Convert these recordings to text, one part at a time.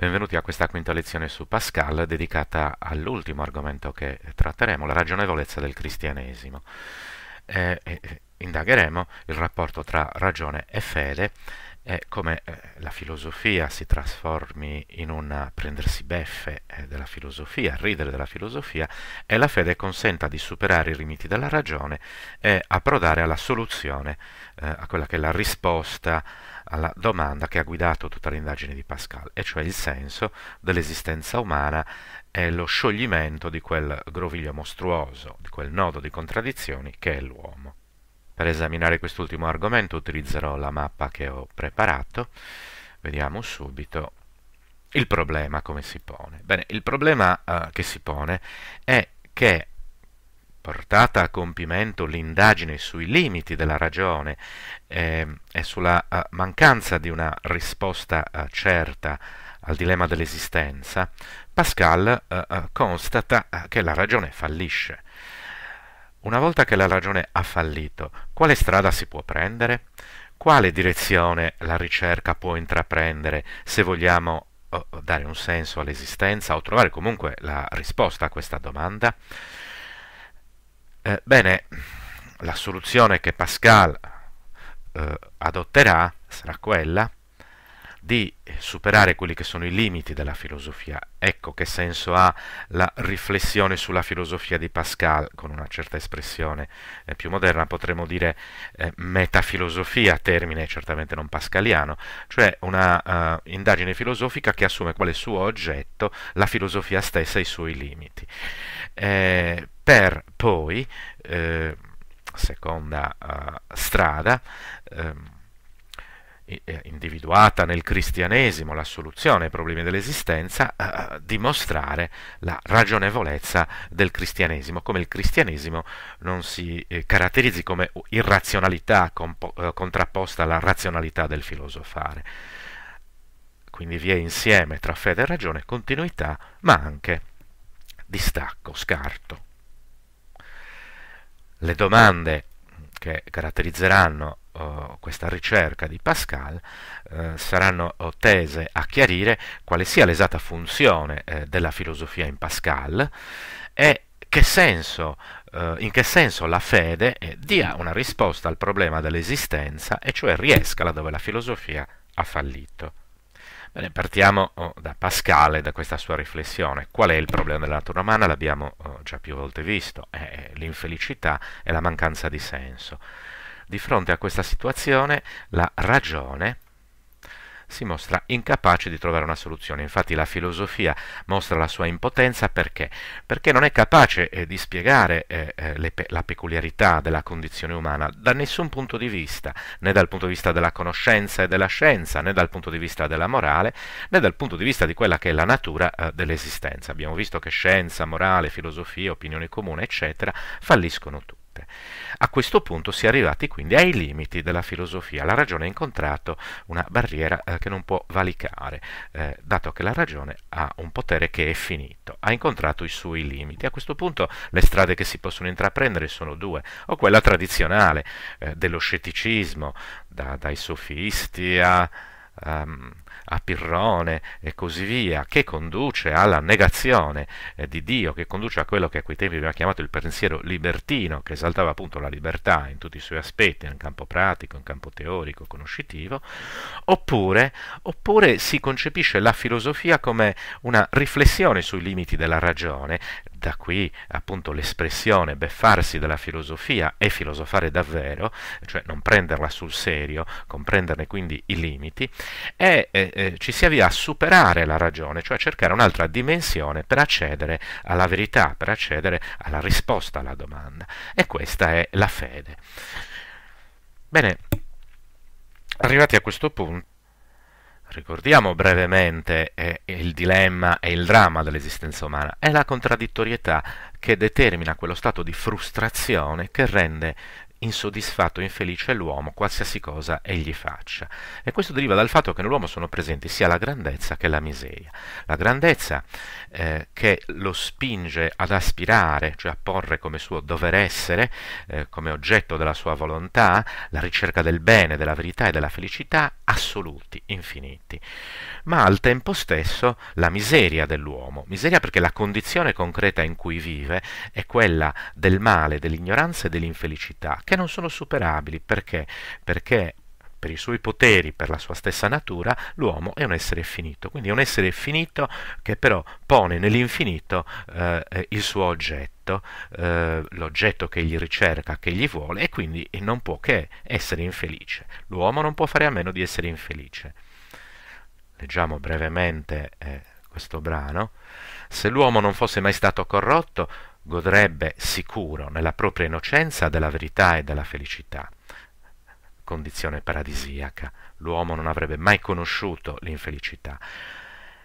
Benvenuti a questa quinta lezione su Pascal dedicata all'ultimo argomento che tratteremo, la ragionevolezza del cristianesimo. Eh, eh, eh, indagheremo il rapporto tra ragione e fede e come eh, la filosofia si trasformi in un prendersi beffe eh, della filosofia, ridere della filosofia e la fede consenta di superare i limiti della ragione e approdare alla soluzione, eh, a quella che è la risposta alla domanda che ha guidato tutta l'indagine di Pascal, e cioè il senso dell'esistenza umana e lo scioglimento di quel groviglio mostruoso, di quel nodo di contraddizioni che è l'uomo. Per esaminare quest'ultimo argomento utilizzerò la mappa che ho preparato. Vediamo subito il problema come si pone. Bene, il problema eh, che si pone è che portata a compimento l'indagine sui limiti della ragione eh, e sulla eh, mancanza di una risposta eh, certa al dilemma dell'esistenza, Pascal eh, eh, constata eh, che la ragione fallisce. Una volta che la ragione ha fallito, quale strada si può prendere? Quale direzione la ricerca può intraprendere se vogliamo dare un senso all'esistenza o trovare comunque la risposta a questa domanda? Eh, bene, la soluzione che Pascal eh, adotterà sarà quella di superare quelli che sono i limiti della filosofia. Ecco che senso ha la riflessione sulla filosofia di Pascal, con una certa espressione eh, più moderna potremmo dire eh, metafilosofia, termine certamente non pascaliano, cioè una uh, indagine filosofica che assume quale suo oggetto la filosofia stessa e i suoi limiti eh, per poi, eh, seconda eh, strada, ehm, eh, individuata nel cristianesimo la soluzione ai problemi dell'esistenza, eh, dimostrare la ragionevolezza del cristianesimo, come il cristianesimo non si eh, caratterizzi come irrazionalità eh, contrapposta alla razionalità del filosofare. Quindi vi è insieme tra fede e ragione continuità, ma anche distacco, scarto. Le domande che caratterizzeranno uh, questa ricerca di Pascal uh, saranno oh, tese a chiarire quale sia l'esatta funzione eh, della filosofia in Pascal e che senso, uh, in che senso la fede eh, dia una risposta al problema dell'esistenza e cioè riesca laddove la filosofia ha fallito. Bene, partiamo oh, da Pascale, da questa sua riflessione. Qual è il problema della natura umana? L'abbiamo oh, già più volte visto, è l'infelicità e la mancanza di senso. Di fronte a questa situazione la ragione si mostra incapace di trovare una soluzione. Infatti la filosofia mostra la sua impotenza perché? Perché non è capace eh, di spiegare eh, eh pe la peculiarità della condizione umana da nessun punto di vista, né dal punto di vista della conoscenza e della scienza, né dal punto di vista della morale, né dal punto di vista di quella che è la natura eh, dell'esistenza. Abbiamo visto che scienza, morale, filosofia, opinione comune, eccetera, falliscono tutti. A questo punto si è arrivati quindi ai limiti della filosofia. La ragione ha incontrato una barriera eh, che non può valicare, eh, dato che la ragione ha un potere che è finito, ha incontrato i suoi limiti. A questo punto le strade che si possono intraprendere sono due, o quella tradizionale eh, dello scetticismo, da, dai sofisti a a, ehm, a Pirrone e così via, che conduce alla negazione eh, di Dio, che conduce a quello che a quei tempi veniva chiamato il pensiero libertino, che esaltava appunto la libertà in tutti i suoi aspetti, in campo pratico, in campo teorico, conoscitivo, oppure, oppure si concepisce la filosofia come una riflessione sui limiti della ragione, da qui appunto l'espressione beffarsi della filosofia e filosofare davvero, cioè non prenderla sul serio, comprenderne quindi i limiti, e eh, eh ci si avvia a superare la ragione, cioè a cercare un'altra dimensione per accedere alla verità, per accedere alla risposta alla domanda. E questa è la fede. Bene, arrivati a questo punto, Ricordiamo brevemente eh, il dilemma e il dramma dell'esistenza umana, è la contraddittorietà che determina quello stato di frustrazione che rende insoddisfatto, infelice l'uomo, qualsiasi cosa egli faccia. E questo deriva dal fatto che nell'uomo sono presenti sia la grandezza che la miseria. La grandezza eh, che lo spinge ad aspirare, cioè a porre come suo dover essere, eh, come oggetto della sua volontà, la ricerca del bene, della verità e della felicità assoluti, infiniti. Ma al tempo stesso la miseria dell'uomo, miseria perché la condizione concreta in cui vive è quella del male, dell'ignoranza e dell'infelicità, che non sono superabili. Perché? Perché per i suoi poteri, per la sua stessa natura, l'uomo è un essere finito, quindi è un essere finito che però pone nell'infinito eh, eh il suo oggetto, eh, l'oggetto che egli ricerca, che egli vuole, e quindi non può che essere infelice. L'uomo non può fare a meno di essere infelice. Leggiamo brevemente eh, questo brano. Se l'uomo non fosse mai stato corrotto, godrebbe sicuro nella propria innocenza della verità e della felicità, condizione paradisiaca. L'uomo non avrebbe mai conosciuto l'infelicità.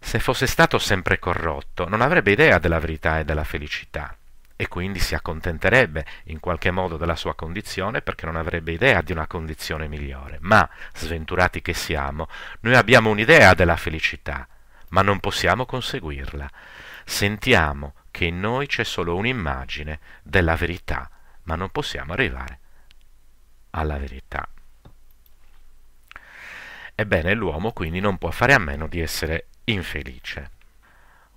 Se fosse stato sempre corrotto, non avrebbe idea della verità e della felicità e quindi si accontenterebbe in qualche modo della sua condizione perché non avrebbe idea di una condizione migliore. Ma, sventurati che siamo, noi abbiamo un'idea della felicità, ma non possiamo conseguirla. Sentiamo che in noi c'è solo un'immagine della verità, ma non possiamo arrivare alla verità. Ebbene, l'uomo quindi non può fare a meno di essere infelice.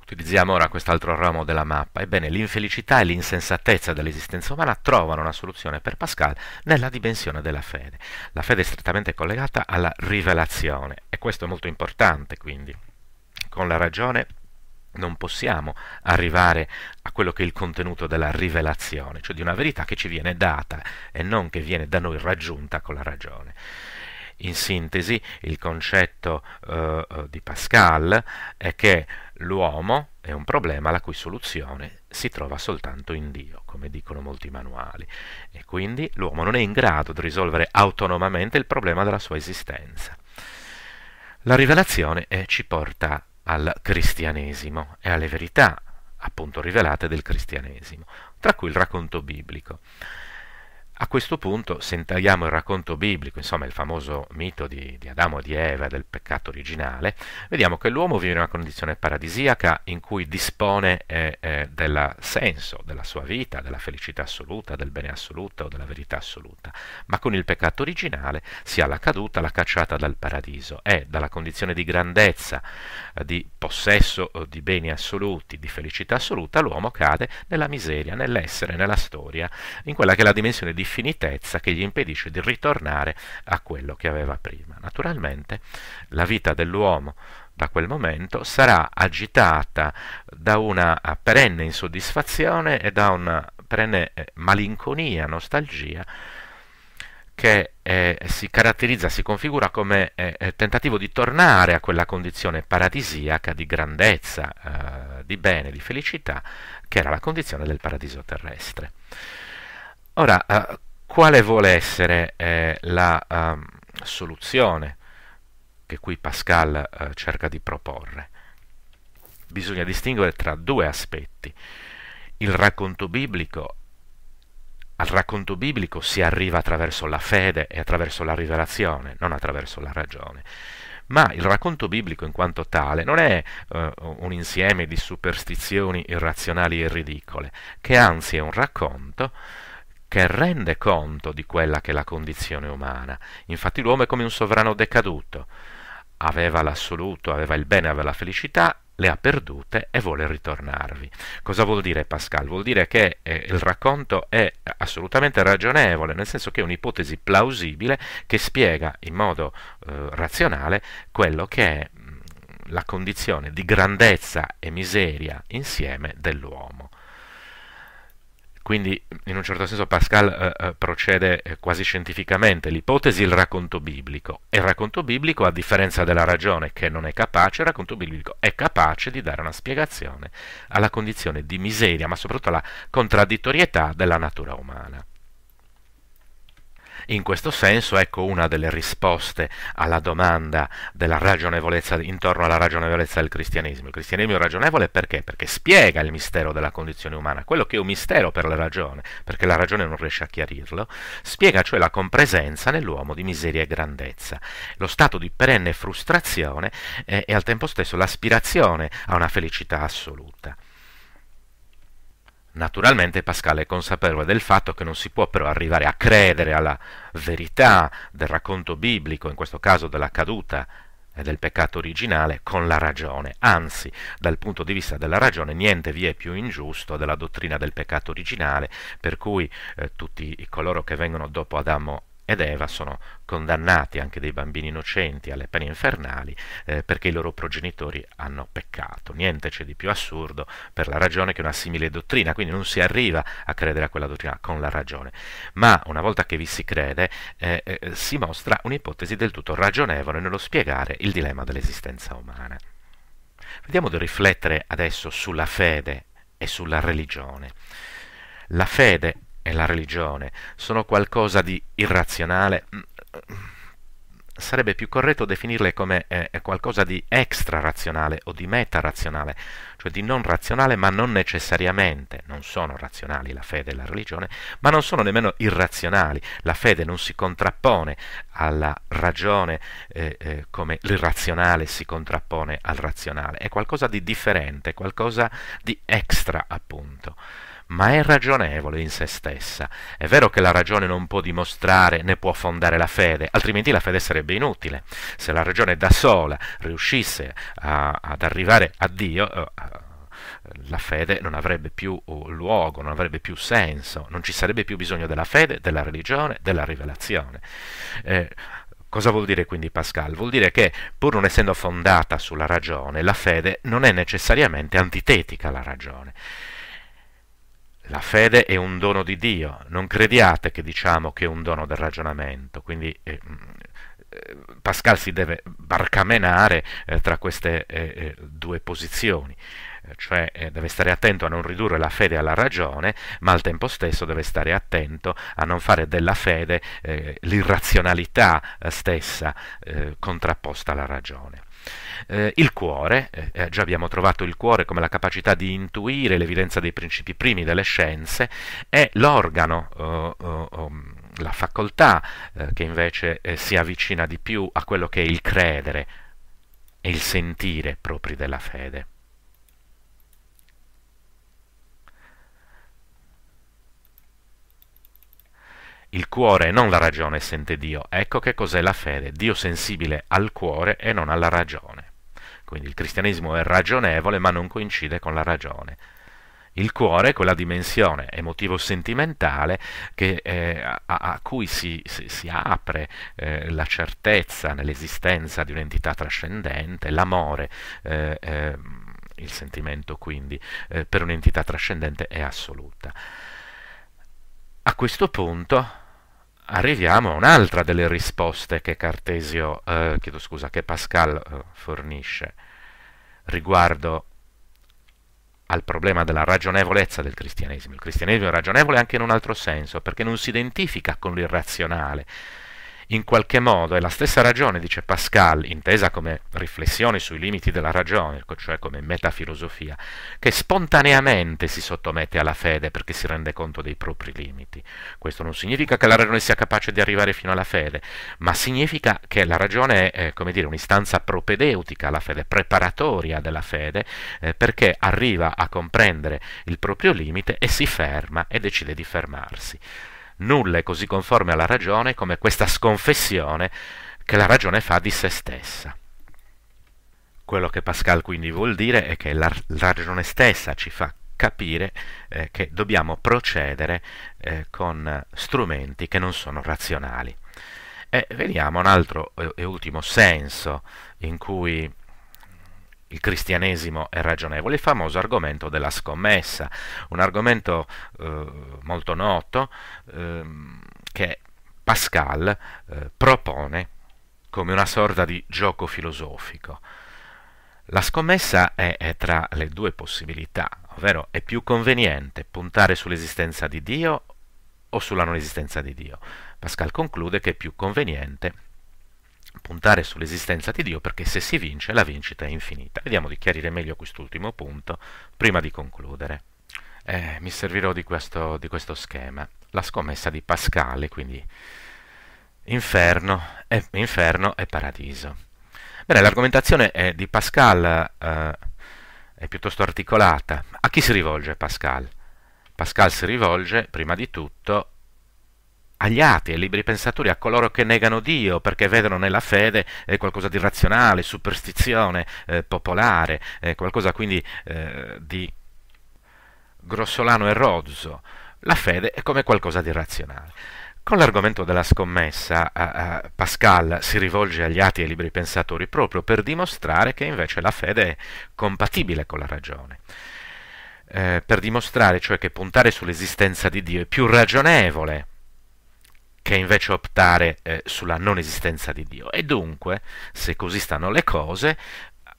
Utilizziamo ora quest'altro ramo della mappa. Ebbene, l'infelicità e l'insensatezza dell'esistenza umana trovano una soluzione per Pascal nella dimensione della fede. La fede è strettamente collegata alla rivelazione e questo è molto importante, quindi, con la ragione non possiamo arrivare a quello che è il contenuto della rivelazione, cioè di una verità che ci viene data e non che viene da noi raggiunta con la ragione. In sintesi, il concetto eh, eh, di Pascal è che l'uomo è un problema la cui soluzione si trova soltanto in Dio, come dicono molti manuali, e quindi l'uomo non è in grado di risolvere autonomamente il problema della sua esistenza. La rivelazione eh, ci porta al cristianesimo e alle verità appunto rivelate del cristianesimo, tra cui il racconto biblico. A questo punto, sentiamo il racconto biblico, insomma il famoso mito di, di Adamo e di Eva, del peccato originale, vediamo che l'uomo vive in una condizione paradisiaca in cui dispone eh, eh, del senso della sua vita, della felicità assoluta, del bene assoluto, o della verità assoluta, ma con il peccato originale si ha la caduta, la cacciata dal paradiso e dalla condizione di grandezza, eh, di possesso eh, di beni assoluti, di felicità assoluta, l'uomo cade nella miseria, nell'essere, nella storia, in quella che è la dimensione di infinitezza che gli impedisce di ritornare a quello che aveva prima. Naturalmente la vita dell'uomo da quel momento sarà agitata da una perenne insoddisfazione e da una perenne eh, malinconia, nostalgia che eh, si caratterizza, si configura come eh, eh, tentativo di tornare a quella condizione paradisiaca di grandezza, eh, di bene, di felicità, che era la condizione del paradiso terrestre. Ora, eh, quale vuole essere eh, la um, soluzione che qui Pascal eh, cerca di proporre? Bisogna distinguere tra due aspetti. Il racconto biblico, al racconto biblico si arriva attraverso la fede e attraverso la rivelazione, non attraverso la ragione ma il racconto biblico in quanto tale non è uh, un insieme di superstizioni irrazionali e ridicole, che anzi è un racconto che rende conto di quella che è la condizione umana. Infatti l'uomo è come un sovrano decaduto. Aveva l'assoluto, aveva il bene, aveva la felicità, le ha perdute e vuole ritornarvi. Cosa vuol dire Pascal? Vuol dire che eh, il racconto è assolutamente ragionevole, nel senso che è un'ipotesi plausibile che spiega in modo eh, razionale quello che è mm, la condizione di grandezza e miseria insieme dell'uomo. Quindi in un certo senso Pascal eh, eh procede eh, quasi scientificamente. L'ipotesi è il racconto biblico. E il racconto biblico, a differenza della ragione che non è capace, il racconto biblico è capace di dare una spiegazione alla condizione di miseria, ma soprattutto alla contraddittorietà della natura umana. In questo senso, ecco una delle risposte alla domanda intorno alla ragionevolezza del cristianesimo. Il cristianesimo è ragionevole perché? Perché spiega il mistero della condizione umana, quello che è un mistero per la ragione, perché la ragione non riesce a chiarirlo, spiega cioè la compresenza nell'uomo di miseria e grandezza, lo stato di perenne frustrazione eh, e al tempo stesso l'aspirazione a una felicità assoluta. Naturalmente Pascal è consapevole del fatto che non si può però arrivare a credere alla verità del racconto biblico, in questo caso della caduta e del peccato originale, con la ragione. Anzi, dal punto di vista della ragione, niente vi è più ingiusto della dottrina del peccato originale, per cui eh, tutti coloro che vengono dopo Adamo ed Eva sono condannati anche dei bambini innocenti alle pene infernali eh, perché i loro progenitori hanno peccato. Niente c'è di più assurdo per la ragione che una simile dottrina, quindi non si arriva a credere a quella dottrina con la ragione, ma una volta che vi si crede eh, eh, si mostra un'ipotesi del tutto ragionevole nello spiegare il dilemma dell'esistenza umana. Vediamo di riflettere adesso sulla fede e sulla religione. La fede e la religione sono qualcosa di irrazionale, mm, sarebbe più corretto definirle come eh, qualcosa di extra-razionale o di meta-razionale, cioè di non razionale ma non necessariamente, non sono razionali la fede e la religione, ma non sono nemmeno irrazionali, la fede non si contrappone alla ragione eh, eh, come l'irrazionale si contrappone al razionale, è qualcosa di differente, qualcosa di extra appunto ma è ragionevole in se stessa. È vero che la ragione non può dimostrare né può fondare la fede, altrimenti la fede sarebbe inutile. Se la ragione da sola riuscisse a, ad arrivare a Dio, eh, la fede non avrebbe più uh, luogo, non avrebbe più senso, non ci sarebbe più bisogno della fede, della religione, della rivelazione. Eh, Cosa vuol dire quindi Pascal? Vuol dire che, pur non essendo fondata sulla ragione, la fede non è necessariamente antitetica alla ragione la fede è un dono di Dio, non crediate che diciamo che è un dono del ragionamento, quindi eh, mm, eh Pascal si deve barcamenare eh, tra queste eh, eh due posizioni cioè eh, deve stare attento a non ridurre la fede alla ragione, ma al tempo stesso deve stare attento a non fare della fede eh, l'irrazionalità eh, stessa contrapposta alla ragione. Eh, il cuore, eh, già abbiamo trovato il cuore come la capacità di intuire l'evidenza dei principi primi delle scienze, è l'organo, oh, oh, oh, la facoltà eh, che invece si avvicina di più a quello che è il credere e il sentire propri della fede. Il cuore e non la ragione sente Dio. Ecco che cos'è la fede. Dio sensibile al cuore e non alla ragione. Quindi il cristianesimo è ragionevole ma non coincide con la ragione. Il cuore è quella dimensione emotivo-sentimentale eh, a, a, cui si, si, si apre eh, la certezza nell'esistenza di un'entità trascendente, l'amore, eh, ehm, il sentimento quindi eh, per un'entità trascendente è assoluta. A questo punto arriviamo a un'altra delle risposte che, eh, scusa, che Pascal eh, fornisce riguardo al problema della ragionevolezza del cristianesimo. Il cristianesimo è ragionevole anche in un altro senso, perché non si identifica con l'irrazionale, in qualche modo è la stessa ragione, dice Pascal, intesa come riflessione sui limiti della ragione, cioè come metafilosofia, che spontaneamente si sottomette alla fede perché si rende conto dei propri limiti. Questo non significa che la ragione sia capace di arrivare fino alla fede, ma significa che la ragione è, eh, come dire, un'istanza propedeutica alla fede, preparatoria della fede, eh, perché arriva a comprendere il proprio limite e si ferma e decide di fermarsi. Nulla è così conforme alla ragione come questa sconfessione che la ragione fa di se stessa. Quello che Pascal quindi vuol dire è che la ragione stessa ci fa capire eh, che dobbiamo procedere eh, con strumenti che non sono razionali. E vediamo un altro eh, e ultimo senso in cui il cristianesimo è ragionevole, il famoso argomento della scommessa, un argomento eh, molto noto eh, che Pascal eh, propone come una sorta di gioco filosofico. La scommessa è, è tra le due possibilità, ovvero è più conveniente puntare sull'esistenza di Dio o sulla non esistenza di Dio. Pascal conclude che è più conveniente puntare sull'esistenza di Dio perché se si vince la vincita è infinita. Vediamo di chiarire meglio quest'ultimo punto prima di concludere. Eh, mi servirò di questo, di questo, schema. La scommessa di Pascale, quindi inferno e, eh, inferno e paradiso. Bene, l'argomentazione di Pascal eh, è piuttosto articolata. A chi si rivolge Pascal? Pascal si rivolge prima di tutto agli atei, ai liberi pensatori, a coloro che negano Dio perché vedono nella fede eh, qualcosa di razionale, superstizione eh, popolare, eh, qualcosa quindi eh, di grossolano e rozzo. La fede è come qualcosa di razionale. Con l'argomento della scommessa, eh, Pascal si rivolge agli ati e ai libri pensatori proprio per dimostrare che invece la fede è compatibile con la ragione. Eh, per dimostrare cioè che puntare sull'esistenza di Dio è più ragionevole che invece optare eh, sulla non esistenza di Dio. E dunque, se così stanno le cose,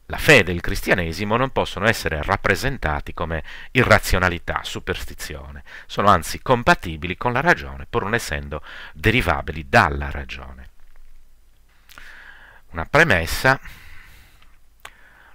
la fede e il cristianesimo non possono essere rappresentati come irrazionalità, superstizione, sono anzi compatibili con la ragione, pur non essendo derivabili dalla ragione. Una premessa,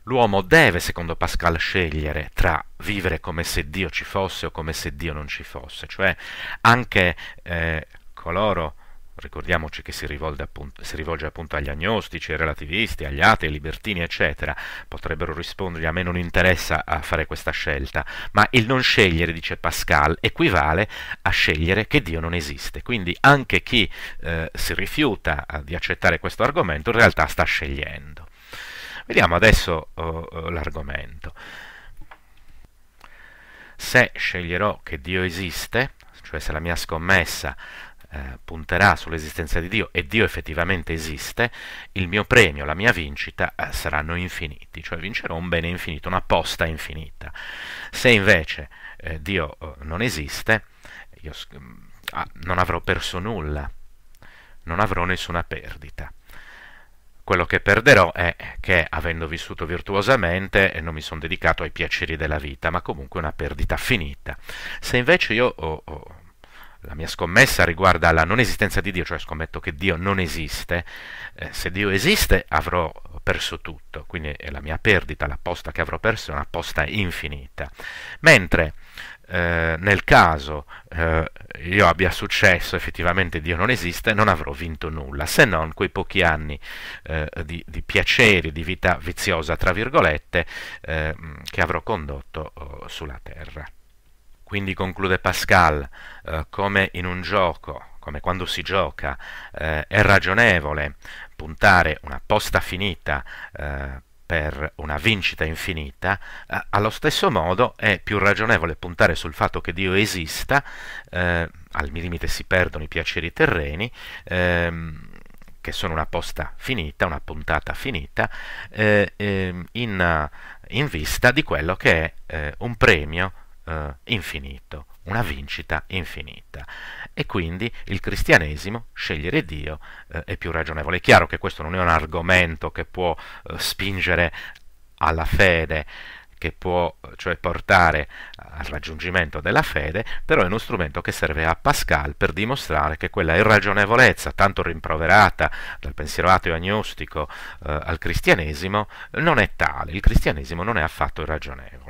l'uomo deve, secondo Pascal, scegliere tra vivere come se Dio ci fosse o come se Dio non ci fosse, cioè anche eh, coloro, ecco, ricordiamoci che si rivolge, appunto, si rivolge appunto agli agnostici, ai relativisti, agli atei, ai libertini, eccetera, potrebbero rispondergli a me non interessa fare questa scelta, ma il non scegliere, dice Pascal, equivale a scegliere che Dio non esiste. Quindi anche chi eh, si rifiuta eh, di accettare questo argomento in realtà sta scegliendo. Vediamo adesso oh, oh, l'argomento. Se sceglierò che Dio esiste, cioè se la mia scommessa eh, punterà sull'esistenza di Dio e Dio effettivamente esiste, il mio premio, la mia vincita eh, saranno infiniti, cioè vincerò un bene infinito, una posta infinita. Se invece eh, Dio eh, non esiste, io mm, ah, non avrò perso nulla, non avrò nessuna perdita quello che perderò è che, avendo vissuto virtuosamente, eh, non mi sono dedicato ai piaceri della vita, ma comunque una perdita finita. Se invece io ho, oh, la mia scommessa riguarda la non esistenza di Dio, cioè scommetto che Dio non esiste, eh, se Dio esiste avrò perso tutto, quindi è la mia perdita, la posta che avrò perso è una posta infinita. Mentre eh, nel caso eh, io abbia successo, effettivamente Dio non esiste, non avrò vinto nulla, se non quei pochi anni eh, di, di, piaceri, di vita viziosa, tra virgolette, eh, che avrò condotto oh, sulla terra. Quindi conclude Pascal, eh, come in un gioco, come quando si gioca, eh, è ragionevole puntare una posta finita eh, per una vincita infinita, eh, allo stesso modo è più ragionevole puntare sul fatto che Dio esista, eh, al limite si perdono i piaceri terreni, ehm, che sono una posta finita, una puntata finita, eh, eh, in, in, vista di quello che è eh, un premio eh, infinito, una vincita infinita. E quindi il cristianesimo, scegliere Dio, eh, è più ragionevole. È chiaro che questo non è un argomento che può eh, spingere alla fede, che può cioè portare al raggiungimento della fede, però è uno strumento che serve a Pascal per dimostrare che quella irragionevolezza, tanto rimproverata dal pensiero ateo agnostico eh, al cristianesimo, non è tale, il cristianesimo non è affatto irragionevole.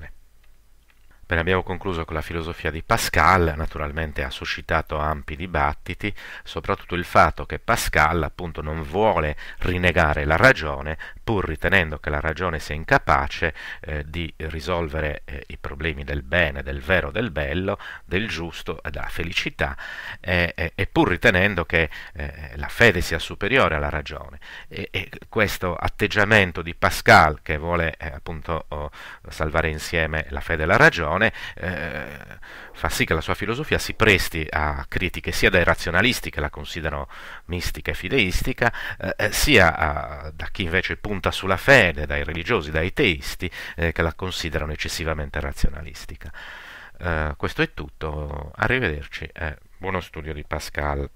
Bene, abbiamo concluso con la filosofia di Pascal, naturalmente ha suscitato ampi dibattiti, soprattutto il fatto che Pascal appunto non vuole rinnegare la ragione, pur ritenendo che la ragione sia incapace eh, di risolvere eh, i problemi del bene, del vero, del bello, del giusto e eh, della felicità, eh, eh, e pur ritenendo che eh, la fede sia superiore alla ragione. E, e questo atteggiamento di Pascal, che vuole appunto oh, salvare insieme la fede e la ragione, discussione eh, fa sì che la sua filosofia si presti a critiche sia dai razionalisti che la considerano mistica e fideistica, eh, eh sia a, da chi invece punta sulla fede, dai religiosi, dai teisti, eh, che la considerano eccessivamente razionalistica. Eh, questo è tutto, arrivederci e eh, buono studio di Pascal.